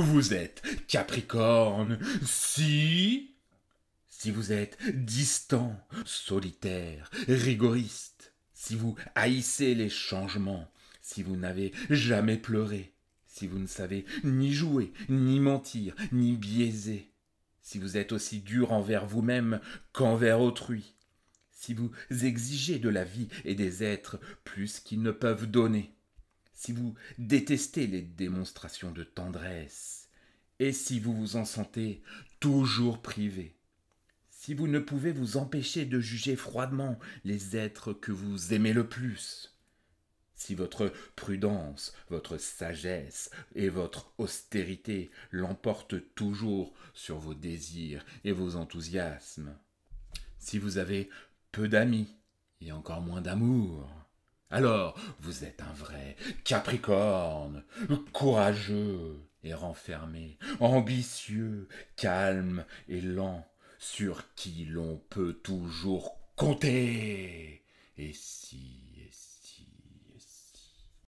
vous êtes Capricorne, si... Si vous êtes distant, solitaire, rigoriste, si vous haïssez les changements, si vous n'avez jamais pleuré, si vous ne savez ni jouer, ni mentir, ni biaiser, si vous êtes aussi dur envers vous-même qu'envers autrui, si vous exigez de la vie et des êtres plus qu'ils ne peuvent donner, si vous détestez les démonstrations de tendresse, et si vous vous en sentez toujours privé, si vous ne pouvez vous empêcher de juger froidement les êtres que vous aimez le plus, si votre prudence, votre sagesse et votre austérité l'emportent toujours sur vos désirs et vos enthousiasmes, si vous avez peu d'amis et encore moins d'amour, alors, vous êtes un vrai Capricorne, courageux et renfermé, ambitieux, calme et lent, sur qui l'on peut toujours compter. Et si